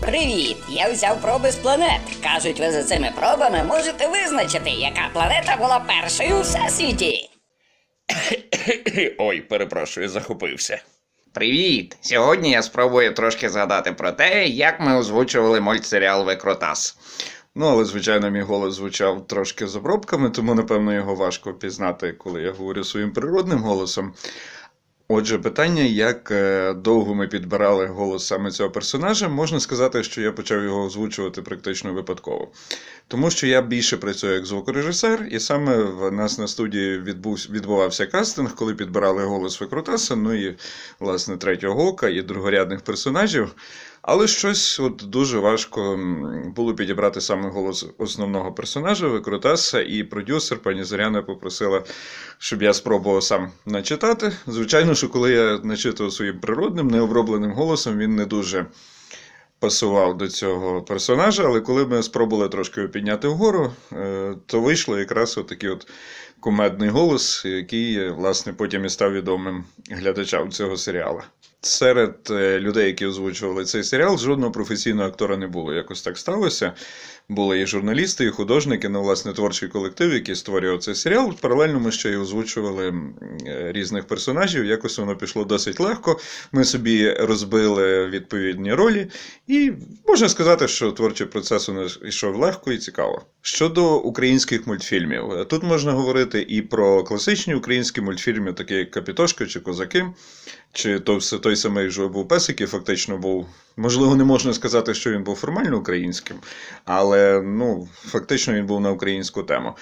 Привіт! Я взяв проби з планет. Кажуть, ви за цими пробами можете визначити, яка планета була першою у всесвіті. Ой, перепрошую, захопився. Привіт! Сьогодні я спробую трошки згадати про те, як ми озвучували мультсеріал Викротас. Ну, але, звичайно, мій голос звучав трошки з обробками, тому, напевно, його важко пізнати, коли я говорю своїм природним голосом. Отже, питання, як е, довго ми підбирали голос саме цього персонажа, можна сказати, що я почав його озвучувати практично випадково, тому що я більше працюю як звукорежисер, і саме в нас на студії відбув, відбувався кастинг, коли підбирали голос Викрутаса, ну і власне третього ока і другорядних персонажів. Але щось от дуже важко було підібрати саме голос основного персонажа Викрутаса, і продюсер пані Зоряна попросила, щоб я спробував сам начитати. Звичайно що коли я начитував своїм природним необробленим голосом, він не дуже пасував до цього персонажа. Але коли ми спробували трошки підняти вгору, е, то вийшло якраз отакий от кумедний голос, який, е, власне, потім і став відомим глядачам цього серіалу. Серед е, людей, які озвучували цей серіал, жодного професійного актора не було. Якось так сталося були і журналісти, і художники, ну, власне, творчий колектив, який створював цей серіал. Паралельно ми ще й озвучували е, різних персонажів. Якось воно пішло досить легко. Ми собі розбили відповідні ролі, і можна сказати, що творчий процес у нас йшов легко і цікаво. Щодо українських мультфільмів, тут можна говорити і про класичні українські мультфільми, такі як Капітошка чи Козаки, чи то все той самий Жуй був фактично був Можливо, не можна сказати, що він був формально українським, але ну, фактично він був на українську тему.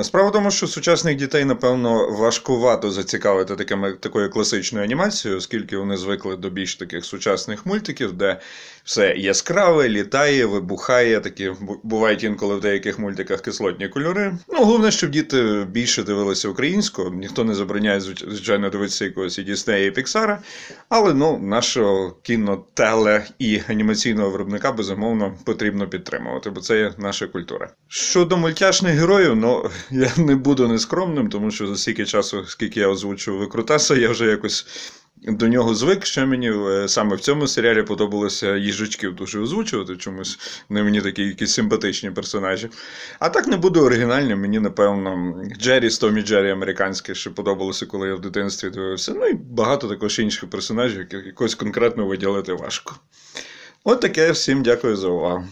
Е, справа в тому, що сучасних дітей, напевно, важкувато зацікавити такими, такою класичною анімацією, оскільки вони звикли до більш таких сучасних мультиків, де все яскраве, літає, вибухає. Такі бувають інколи в деяких мультиках кислотні кольори. Ну, головне, щоб діти більше дивилися українською. Ніхто не забороняє, звичайно, дивитися якогось і Діснея і Піксара. Але ну, нашого кіно, теле і анімаційного виробника безумовно потрібно підтримувати, бо це є наша культура. Щодо мультяшних героїв, ну. я не буду нескромним, тому що за стільки часу, скільки я озвучував викрутаса, я вже якось до нього звик, що мені е, саме в цьому серіалі подобалося їжачків дуже озвучувати. Чомусь не мені такі якісь симпатичні персонажі. А так не буду оригінальним. Мені, напевно, Джері з Томі Джері американське ще подобалося, коли я в дитинстві дивився. Ну і багато також інших персонажів, яких якось конкретно виділити важко. От таке всім дякую за увагу.